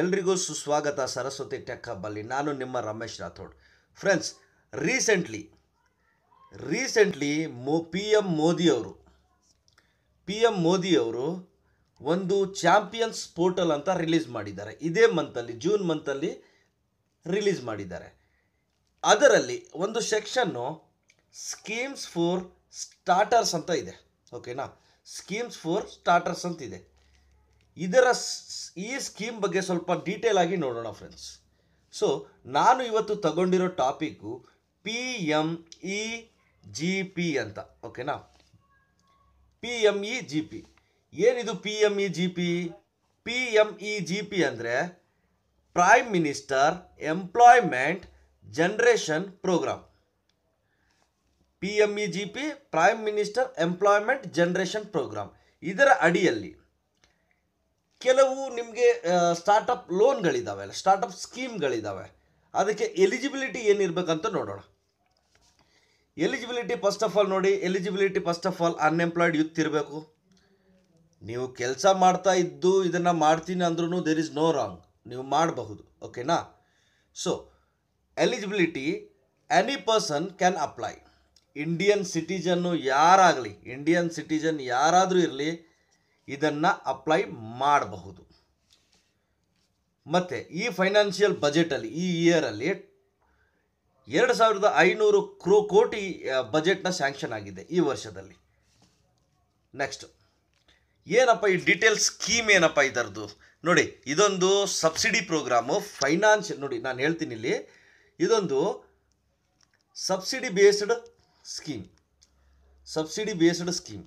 ಎಲ್ರಿಗೂ ಸುಸ್ವಾಗತ ಸರಸ್ವತಿ ಟೆಕ್ ಹಬ್ಬಲ್ಲಿ ನಾನು ನಿಮ್ಮ Ramesh Rathod friends recently recently ಮೋ ಪಿ ಎಮ್ ಮೋದಿಯವರು ಪಿ ಎಮ್ ಮೋದಿಯವರು ಒಂದು ಚಾಂಪಿಯನ್ಸ್ ಪೋರ್ಟಲ್ ಅಂತ ರಿಲೀಸ್ ಮಾಡಿದ್ದಾರೆ ಇದೇ ಮಂತಲ್ಲಿ ಜೂನ್ ಮಂತಲ್ಲಿ ರಿಲೀಸ್ ಮಾಡಿದ್ದಾರೆ ಅದರಲ್ಲಿ ಒಂದು ಸೆಕ್ಷನ್ನು ಸ್ಕೀಮ್ಸ್ ಫಾರ್ ಸ್ಟಾರ್ಟರ್ಸ್ ಅಂತ ಇದೆ ಓಕೆನಾ ಸ್ಕೀಮ್ಸ್ ಫಾರ್ ಸ್ಟಾರ್ಟರ್ಸ್ ಅಂತಿದೆ ಇದರ ಈ ಸ್ಕೀಮ್ ಬಗ್ಗೆ ಸ್ವಲ್ಪ ಡೀಟೇಲ್ ಆಗಿ ನೋಡೋಣ ಫ್ರೆಂಡ್ಸ್ ಸೊ ನಾನು ಇವತ್ತು ತಗೊಂಡಿರೋ topic P M E G P ಅಂತ ಓಕೆನಾ P M E G P ಏನಿದು P M E G P P M E G P ಅಂದರೆ prime minister employment generation programme P M E G P prime minister employment generation programme ಇದರ ಅಡಿಯಲ್ಲಿ ಕೆಲವು ನಿಮಗೆ startup ಲೋನ್ಗಳಿದ್ದಾವೆ startup ಸ್ಕೀಮ್ಗಳಿದ್ದಾವೆ ಅದಕ್ಕೆ eligibility ಏನಿರಬೇಕಂತ ನೋಡೋಣ eligibility first of all ನೋಡಿ eligibility first of all unemployed youth ಇರಬೇಕು ನೀವು ಕೆಲಸ ಮಾಡ್ತಾ ಇದ್ದು ಇದನ್ನು ಮಾಡ್ತೀನಿ ಅಂದ್ರೂ ದೇರ್ ಇಸ್ ನೋ ರಾಂಗ್ ನೀವು ಮಾಡಬಹುದು ಓಕೆನಾ so eligibility any person can apply Indian citizen ಯಾರಾಗಲಿ ಇಂಡಿಯನ್ ಸಿಟಿಜನ್ ಯಾರಾದರೂ ಇರಲಿ ಇದನ್ನು ಅಪ್ಲೈ ಮಾಡಬಹುದು ಮತ್ತು ಈ ಫೈನಾನ್ಷಿಯಲ್ ಬಜೆಟಲ್ಲಿ ಈ ಇಯರಲ್ಲಿ ಎರಡು ಸಾವಿರದ ಐನೂರು ಕ್ರೋ ಕೋಟಿ ಬಜೆಟ್ನ ಸ್ಯಾಂಕ್ಷನ್ ಆಗಿದೆ ಈ ವರ್ಷದಲ್ಲಿ ನೆಕ್ಸ್ಟ್ ಏನಪ್ಪ ಈ ಡಿಟೇಲ್ ಸ್ಕೀಮ್ ಏನಪ್ಪ ಇದರದು ನೋಡಿ ಇದೊಂದು ಸಬ್ಸಿಡಿ ಪ್ರೋಗ್ರಾಮು ಫೈನಾನ್ಸ್ ನೋಡಿ ನಾನು ಹೇಳ್ತೀನಿ ಇಲ್ಲಿ ಇದೊಂದು subsidy based scheme subsidy based scheme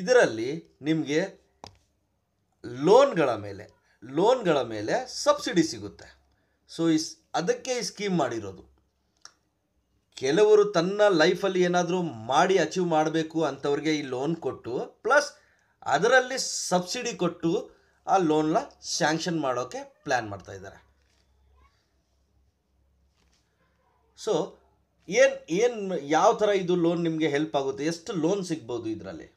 ಇದರಲ್ಲಿ ನಿಮಗೆ ಲೋನ್ಗಳ ಮೇಲೆ ಲೋನ್ಗಳ ಮೇಲೆ ಸಬ್ಸಿಡಿ ಸಿಗುತ್ತೆ ಸೊ ಈ ಅದಕ್ಕೆ ಈ ಸ್ಕೀಮ್ ಮಾಡಿರೋದು ಕೆಲವರು ತನ್ನ ಲೈಫಲ್ಲಿ ಏನಾದರೂ ಮಾಡಿ ಅಚೀವ್ ಮಾಡಬೇಕು ಅಂಥವ್ರಿಗೆ ಈ ಲೋನ್ ಕೊಟ್ಟು ಪ್ಲಸ್ ಅದರಲ್ಲಿ ಸಬ್ಸಿಡಿ ಕೊಟ್ಟು ಆ ಲೋನ್ನ ಸ್ಯಾಂಕ್ಷನ್ ಮಾಡೋಕ್ಕೆ ಪ್ಲ್ಯಾನ್ ಮಾಡ್ತಾ ಇದ್ದಾರೆ ಸೊ ಏನು ಏನು ಯಾವ ಥರ ಇದು ಲೋನ್ ನಿಮಗೆ ಹೆಲ್ಪ್ ಆಗುತ್ತೆ ಎಷ್ಟು ಲೋನ್ ಸಿಗ್ಬೋದು ಇದರಲ್ಲಿ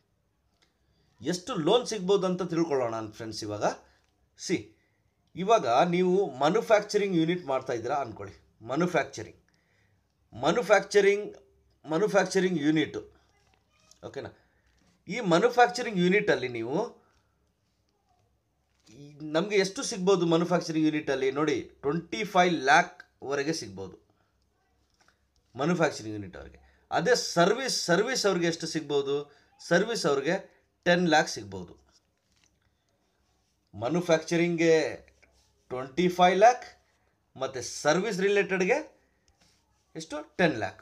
ಎಷ್ಟು ಲೋನ್ ಸಿಗ್ಬೋದು ಅಂತ ತಿಳ್ಕೊಳ್ಳೋಣ ನನ್ನ ಫ್ರೆಂಡ್ಸ್ ಇವಾಗ ಸಿ ಇವಾಗ ನೀವು ಮನುಫ್ಯಾಕ್ಚರಿಂಗ್ ಯೂನಿಟ್ ಮಾಡ್ತಾ ಇದ್ದೀರಾ ಅಂದ್ಕೊಳ್ಳಿ ಮನುಫ್ಯಾಕ್ಚರಿಂಗ್ ಮನುಫ್ಯಾಕ್ಚರಿಂಗ್ ಮನುಫ್ಯಾಕ್ಚರಿಂಗ್ ಯೂನಿಟು ಓಕೆನಾ ಈ ಮನುಫ್ಯಾಕ್ಚರಿಂಗ್ ಯೂನಿಟಲ್ಲಿ ನೀವು ನಮಗೆ ಎಷ್ಟು ಸಿಗ್ಬೋದು ಮನುಫ್ಯಾಕ್ಚರಿಂಗ್ ಯೂನಿಟಲ್ಲಿ ನೋಡಿ ಟ್ವೆಂಟಿ ಫೈವ್ ಲ್ಯಾಕ್ವರೆಗೆ ಸಿಗ್ಬೋದು ಮನುಫ್ಯಾಕ್ಚರಿಂಗ್ ಯೂನಿಟ್ ಅವ್ರಿಗೆ ಅದೇ ಸರ್ವಿಸ್ ಸರ್ವಿಸ್ ಅವ್ರಿಗೆ ಎಷ್ಟು ಸಿಗ್ಬೋದು ಸರ್ವಿಸ್ ಅವ್ರಿಗೆ ಟೆನ್ ಲ್ಯಾಕ್ ಸಿಗ್ಬೋದು ಮನುಫ್ಯಾಕ್ಚರಿಂಗ್ಗೆ ಟ್ವೆಂಟಿ ಫೈವ್ ಲ್ಯಾಕ್ ಮತ್ತು ಸರ್ವಿಸ್ ರಿಲೇಟೆಡ್ಗೆ ಎಷ್ಟು ಟೆನ್ ಲ್ಯಾಕ್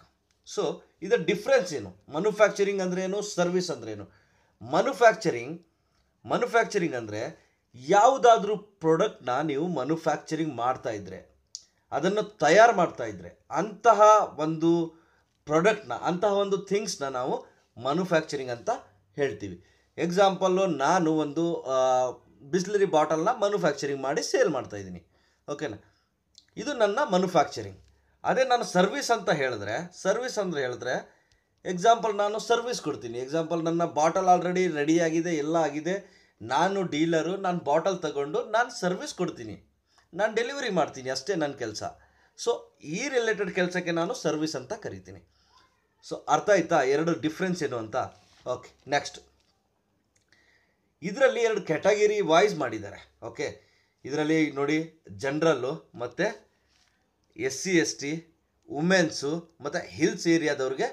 ಸೊ ಇದರ ಡಿಫ್ರೆನ್ಸ್ ಏನು ಮನುಫ್ಯಾಕ್ಚರಿಂಗ್ ಅಂದ್ರೇನು ಸರ್ವಿಸ್ ಅಂದ್ರೇನು ಮನುಫ್ಯಾಕ್ಚರಿಂಗ್ ಮನುಫ್ಯಾಕ್ಚರಿಂಗ್ ಅಂದರೆ ಯಾವುದಾದ್ರೂ ಪ್ರಾಡಕ್ಟ್ನ ನೀವು ಮನುಫ್ಯಾಕ್ಚರಿಂಗ್ ಮಾಡ್ತಾ ಇದ್ರೆ ಅದನ್ನು ತಯಾರು ಮಾಡ್ತಾ ಇದ್ರೆ ಅಂತಹ ಒಂದು ಪ್ರಾಡಕ್ಟ್ನ ಅಂತಹ ಒಂದು ಥಿಂಗ್ಸ್ನ ನಾವು ಮನುಫ್ಯಾಕ್ಚರಿಂಗ್ ಅಂತ ಹೇಳ್ತೀವಿ ಎಕ್ಸಾಂಪಲ್ಲು ನಾನು ಒಂದು ಬಿಸ್ಲರಿ ಬಾಟಲ್ನ ಮನುಫ್ಯಾಕ್ಚರಿಂಗ್ ಮಾಡಿ ಸೇಲ್ ಮಾಡ್ತಾಯಿದ್ದೀನಿ ಓಕೆನಾ ಇದು ನನ್ನ ಮನುಫ್ಯಾಕ್ಚರಿಂಗ್ ಅದೇ ನಾನು ಸರ್ವಿಸ್ ಅಂತ ಹೇಳಿದ್ರೆ ಸರ್ವಿಸ್ ಅಂತ ಹೇಳಿದ್ರೆ ಎಕ್ಸಾಂಪಲ್ ನಾನು ಸರ್ವಿಸ್ ಕೊಡ್ತೀನಿ ಎಕ್ಸಾಂಪಲ್ ನನ್ನ ಬಾಟಲ್ ಆಲ್ರೆಡಿ ರೆಡಿ ಆಗಿದೆ ಎಲ್ಲ ಆಗಿದೆ ನಾನು ಡೀಲರು ನಾನು ಬಾಟಲ್ ತಗೊಂಡು ನಾನು ಸರ್ವಿಸ್ ಕೊಡ್ತೀನಿ ನಾನು ಡೆಲಿವರಿ ಮಾಡ್ತೀನಿ ಅಷ್ಟೇ ನನ್ನ ಕೆಲಸ ಸೊ ಈ ರಿಲೇಟೆಡ್ ಕೆಲಸಕ್ಕೆ ನಾನು ಸರ್ವಿಸ್ ಅಂತ ಕರಿತೀನಿ ಸೊ ಅರ್ಥ ಆಯ್ತಾ ಎರಡು ಡಿಫ್ರೆನ್ಸ್ ಏನು ಅಂತ ಓಕೆ ನೆಕ್ಸ್ಟ್ ಇದರಲ್ಲಿ ಎರಡು ಕ್ಯಾಟಗರಿ ವಾಯ್ಸ್ ಮಾಡಿದ್ದಾರೆ ಓಕೆ ಇದರಲ್ಲಿ ನೋಡಿ ಜನ್ರಲ್ಲು ಮತ್ತು S C S T womens ಮತ್ತು ಹಿಲ್ಸ್ ಏರಿಯಾದವ್ರಿಗೆ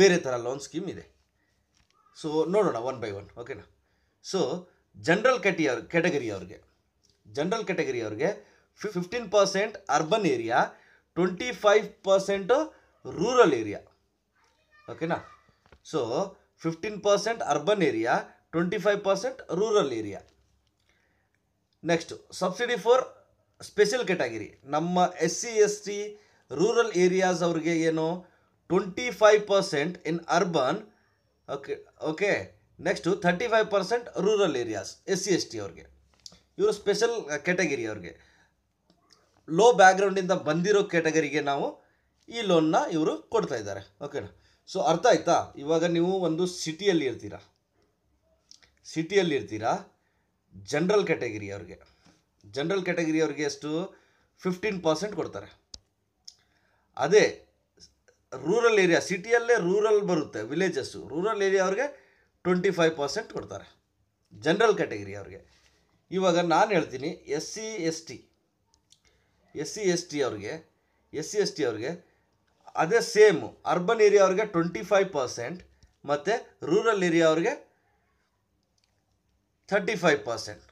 ಬೇರೆ ಥರ ಲೋನ್ ಸ್ಕೀಮ್ ಇದೆ ಸೊ ನೋಡೋಣ ಒನ್ ಬೈ ಒನ್ ಓಕೆನಾ ಸೊ ಜನ್ರಲ್ ಅವ್ರ ಕ್ಯಾಟಗರಿ ಅವ್ರಿಗೆ ಜನ್ರಲ್ ಕ್ಯಾಟಗರಿ ಅವ್ರಿಗೆ fifteen percent urban area twenty five percent rural area ಓಕೆನಾ so fifteen percent urban area twenty five percent rural area next subsidy for special category ನಮ್ಮ S C S T rural areas ಅವ್ರಿಗೆ ಏನು twenty five percent in urban okay okay next thirty five percent rural areas S C S T ಅವ್ರಿಗೆ ಇವರು special category ಅವ್ರಿಗೆ low ಬ್ಯಾಕ್ಗ್ರೌಂಡಿಂದ ಬಂದಿರೋ ಕೆಟಗರಿಗೆ ನಾವು ಈ ಲೋನ್ನ ಇವರು ಕೊಡ್ತಾ ಇದ್ದಾರೆ ಓಕೆನಾ ಸೊ ಅರ್ಥ ಆಯ್ತಾ ಇವಾಗ ನೀವು ಒಂದು ಸಿಟಿಯಲ್ಲಿ ಇರ್ತೀರಾ ಸಿಟಿಯಲ್ಲಿರ್ತೀರಾ ಜನ್ರಲ್ ಕ್ಯಾಟಗರಿ ಅವ್ರಿಗೆ ಜನ್ರಲ್ ಕ್ಯಾಟಗರಿ ಅವ್ರಿಗೆ ಎಷ್ಟು ಫಿಫ್ಟೀನ್ ಪರ್ಸೆಂಟ್ ಕೊಡ್ತಾರೆ ಅದೇ ರೂರಲ್ ಏರಿಯಾ ಸಿಟಿಯಲ್ಲೇ ರೂರಲ್ ಬರುತ್ತೆ ವಿಲೇಜಸ್ಸು ರೂರಲ್ ಏರಿಯಾ ಅವ್ರಿಗೆ ಟ್ವೆಂಟಿ ಫೈವ್ ಪರ್ಸೆಂಟ್ ಕೊಡ್ತಾರೆ ಜನರಲ್ ಕ್ಯಾಟಗರಿ ಅವ್ರಿಗೆ ಇವಾಗ ನಾನು ಹೇಳ್ತೀನಿ S C S T S C S T ಅವ್ರಿಗೆ ಎಸ್ ಸಿ ಎಸ್ ಟಿ ಅವ್ರಿಗೆ ಅದೇ ಸೇಮು ಅರ್ಬನ್ ಏರಿಯಾ ಅವ್ರಿಗೆ ಟ್ವೆಂಟಿ ಫೈವ್ ಪರ್ಸೆಂಟ್ ಮತ್ತು ರೂರಲ್ ಏರಿಯಾ ಅವ್ರಿಗೆ ಥರ್ಟಿ ಫೈವ್ ಪರ್ಸೆಂಟ್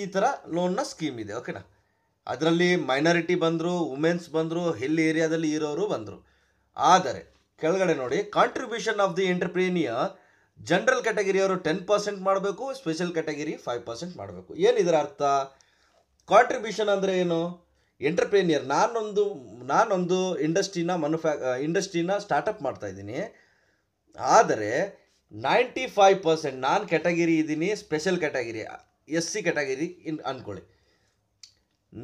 ಈ ಥರ ಲೋನ್ನ ಸ್ಕೀಮ್ ಇದೆ ಓಕೆನಾ ಅದರಲ್ಲಿ ಮೈನಾರಿಟಿ ಬಂದರು ವುಮೆನ್ಸ್ ಬಂದರು ಹಿಲ್ ಏರಿಯಾದಲ್ಲಿ ಇರೋರು ಬಂದರು ಆದರೆ ಕೆಳಗಡೆ ನೋಡಿ contribution of the entrepreneur general ಕ್ಯಾಟಗರಿಯವರು ಟೆನ್ ಪರ್ಸೆಂಟ್ ಮಾಡಬೇಕು ಸ್ಪೆಷಲ್ ಕ್ಯಾಟಗರಿ ಫೈವ್ ಪರ್ಸೆಂಟ್ ಮಾಡಬೇಕು ಏನು ಅರ್ಥ ಕಾಂಟ್ರಿಬ್ಯೂಷನ್ ಅಂದರೆ ಏನು ಎಂಟರ್ಪ್ರೀನಿಯರ್ ನಾನೊಂದು ನಾನೊಂದು ಇಂಡಸ್ಟ್ರಿನ ಮನುಫ್ಯಾ ಇಂಡಸ್ಟ್ರಿನ ಸ್ಟಾರ್ಟಪ್ ಮಾಡ್ತಾಯಿದ್ದೀನಿ ಆದರೆ ನೈಂಟಿ ಫೈವ್ ಪರ್ಸೆಂಟ್ ನಾನು ಕ್ಯಾಟಗಿರಿ ಇದ್ದೀನಿ special category S C category ಇನ್ ಅಂದ್ಕೊಳ್ಳಿ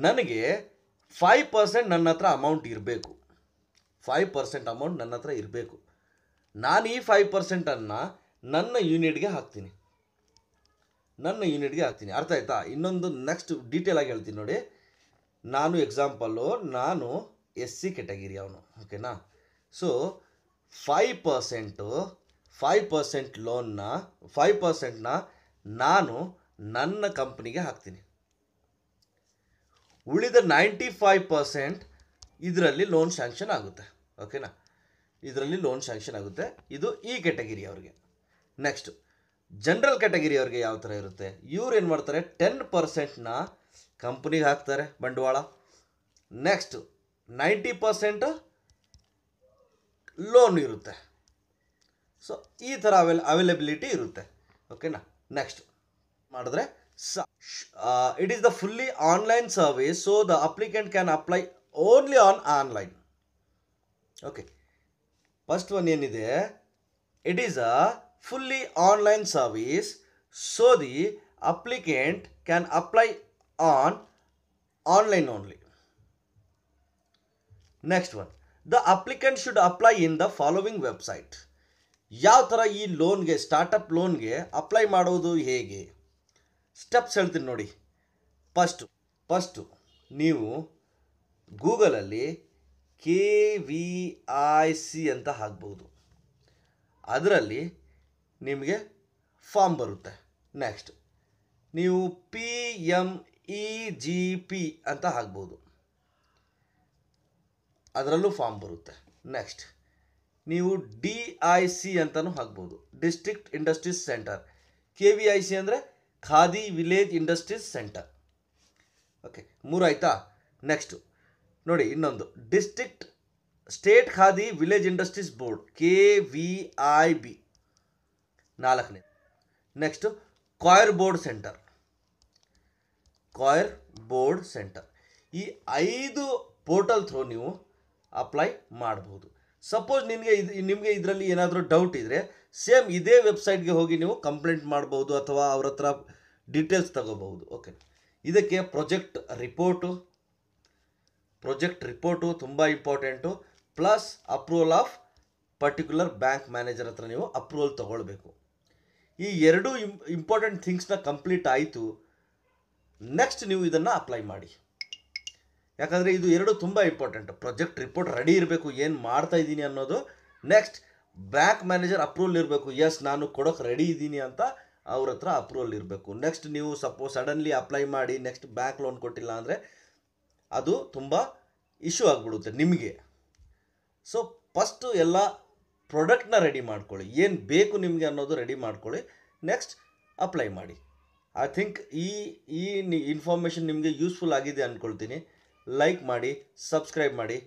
ನನಗೆ ಫೈವ್ ಪರ್ಸೆಂಟ್ ನನ್ನ ಹತ್ರ ಅಮೌಂಟ್ ಇರಬೇಕು ಫೈವ್ ಪರ್ಸೆಂಟ್ ಅಮೌಂಟ್ ನನ್ನ ಹತ್ರ ಇರಬೇಕು ನಾನು ಈ ಫೈವ್ ಪರ್ಸೆಂಟನ್ನು ನನ್ನ ಯೂನಿಟ್ಗೆ ಹಾಕ್ತೀನಿ ನನ್ನ ಯೂನಿಟ್ಗೆ ಹಾಕ್ತೀನಿ ಅರ್ಥ ಆಯ್ತಾ ಇನ್ನೊಂದು ನೆಕ್ಸ್ಟ್ ಆಗಿ ಹೇಳ್ತೀನಿ ನೋಡಿ ನಾನು ಎಕ್ಸಾಂಪಲ್ಲು ನಾನು ಎಸ್ ಸಿ ಕೆಟಗಿರಿ ಅವನು ಓಕೆನಾ so five percent five percent ಲೋನ್ನ ಫೈವ್ ಪರ್ಸೆಂಟ್ನ ನಾನು ನನ್ನ ಕಂಪ್ನಿಗೆ ಹಾಕ್ತೀನಿ ಉಳಿದ ನೈಂಟಿ ಫೈವ್ ಪರ್ಸೆಂಟ್ ಇದರಲ್ಲಿ ಲೋನ್ ಶ್ಯಾಂಕ್ಷನ್ ಆಗುತ್ತೆ ಓಕೆನಾ ಇದರಲ್ಲಿ ಲೋನ್ ಶ್ಯಾಂಕ್ಷನ್ ಆಗುತ್ತೆ ಇದು ಈ ಕೆಟಗರಿ ಅವ್ರಿಗೆ ನೆಕ್ಸ್ಟ್ ಜನರಲ್ ಕೆಟಗಿರಿ ಅವ್ರಿಗೆ ಯಾವ ಥರ ಇರುತ್ತೆ ಇವ್ರು ಏನು ಮಾಡ್ತಾರೆ ಟೆನ್ ಪರ್ಸೆಂಟ್ನ ಕಂಪ್ನಿಗೆ ಹಾಕ್ತಾರೆ ಬಂಡವಾಳ ನೆಕ್ಸ್ಟು ನೈಂಟಿ ಪರ್ಸೆಂಟ್ ಲೋನ್ ಇರುತ್ತೆ ಸೊ ಈ ಥರ ಅವೆಲ್ ಅವೈಲೆಬಿಲಿಟಿ ಇರುತ್ತೆ ಓಕೆನಾ ನೆಕ್ಸ್ಟ್ ಮಾಡಿದ್ರೆ so it is the fully online service so the applicant can apply only on online okay first one ಏನಿದೆ it is a fully online service so the applicant can apply on online only next one the applicant should apply in the following website ಯಾವ ಥರ ಈ ಲೋನ್ಗೆ startup ಲೋನ್ಗೆ apply ಮಾಡೋದು ಹೇಗೆ steps ಹೇಳ್ತೀನಿ ನೋಡಿ first first ನೀವು ಗೂಗಲಲ್ಲಿ ಕೆ ವಿ ಐ ಸಿ ಅಂತ ಹಾಕ್ಬೋದು ಅದರಲ್ಲಿ ನಿಮಗೆ ಫಾರ್ಮ್ ಬರುತ್ತೆ ನೆಕ್ಸ್ಟ್ ನೀವು P M E G P ಅಂತ ಹಾಕ್ಬೋದು ಅದರಲ್ಲೂ ಫಾರ್ಮ್ ಬರುತ್ತೆ ನೆಕ್ಸ್ಟ್ ನೀವು ಡಿ ಐ ಸಿ ಅಂತಲೂ ಹಾಕ್ಬೋದು district industries centre K V I C ಅಂದರೆ Khadi village industries centre okay ಮೂರು ಆಯಿತಾ ನೆಕ್ಸ್ಟು ನೋಡಿ ಇನ್ನೊಂದು district state Khadi village industries board K V I B ನಾಲ್ಕನೇ next coir board centre coir board centre ಈ ಐದು ಪೋರ್ಟಲ್ ಥ್ರೂ ನೀವು ಅಪ್ಲೈ ಮಾಡ್ಬೋದು ಸಪೋಸ್ ನಿಮಗೆ ಇದು ನಿಮಗೆ ಇದರಲ್ಲಿ ಏನಾದರೂ ಡೌಟ್ ಇದ್ದರೆ ಸೇಮ್ ಇದೇ ವೆಬ್ಸೈಟ್ಗೆ ಹೋಗಿ ನೀವು ಕಂಪ್ಲೇಂಟ್ ಮಾಡ್ಬೋದು ಅಥವಾ ಅವ್ರ ಹತ್ರ ಡೀಟೇಲ್ಸ್ ತಗೋಬಹುದು ಓಕೆ ಇದಕ್ಕೆ ಪ್ರೊಜೆಕ್ಟ್ ರಿಪೋರ್ಟು ಪ್ರೊಜೆಕ್ಟ್ ರಿಪೋರ್ಟು ತುಂಬ important plus approval of particular bank manager ಹತ್ರ ನೀವು ಅಪ್ರೂವಲ್ ತೊಗೊಳ್ಬೇಕು ಈ ಎರಡೂ ಇಂಪಾರ್ಟೆಂಟ್ ಥಿಂಗ್ಸ್ನ ಕಂಪ್ಲೀಟ್ ಆಯಿತು ನೆಕ್ಸ್ಟ್ ನೀವು ಇದನ್ನು ಅಪ್ಲೈ ಮಾಡಿ ಯಾಕಂದರೆ ಇದು ಎರಡು ತುಂಬ ಇಂಪಾರ್ಟೆಂಟ್ ಪ್ರಾಜೆಕ್ಟ್ ರಿಪೋರ್ಟ್ ರೆಡಿ ಇರಬೇಕು ಏನು ಮಾಡ್ತಾ ಇದ್ದೀನಿ ಅನ್ನೋದು ನೆಕ್ಸ್ಟ್ ಬ್ಯಾಂಕ್ ಮ್ಯಾನೇಜರ್ ಅಪ್ರೂವಲ್ ಇರಬೇಕು ಎಸ್ ನಾನು ಕೊಡೋಕೆ ರೆಡಿ ಇದ್ದೀನಿ ಅಂತ ಅವ್ರ ಹತ್ರ ಅಪ್ರೂವಲ್ ಇರಬೇಕು ನೆಕ್ಸ್ಟ್ ನೀವು ಸಪೋಸ್ ಸಡನ್ಲಿ ಅಪ್ಲೈ ಮಾಡಿ ನೆಕ್ಸ್ಟ್ ಬ್ಯಾಂಕ್ ಲೋನ್ ಕೊಟ್ಟಿಲ್ಲ ಅಂದರೆ ಅದು ತುಂಬ ಇಶ್ಯೂ ಆಗಿಬಿಡುತ್ತೆ ನಿಮಗೆ ಸೊ ಫಸ್ಟು ಎಲ್ಲ ಪ್ರಾಡಕ್ಟ್ನ ರೆಡಿ ಮಾಡ್ಕೊಳ್ಳಿ ಏನು ಬೇಕು ನಿಮಗೆ ಅನ್ನೋದು ರೆಡಿ ಮಾಡ್ಕೊಳ್ಳಿ ನೆಕ್ಸ್ಟ್ ಅಪ್ಲೈ ಮಾಡಿ ಐ ಥಿಂಕ್ ಈ ಈ ಇನ್ಫಾರ್ಮೇಷನ್ ನಿಮಗೆ ಯೂಸ್ಫುಲ್ ಆಗಿದೆ ಅಂದ್ಕೊಳ್ತೀನಿ ಲೈಕ್ ಮಾಡಿ ಸಬ್ಸ್ಕ್ರೈಬ್ ಮಾಡಿ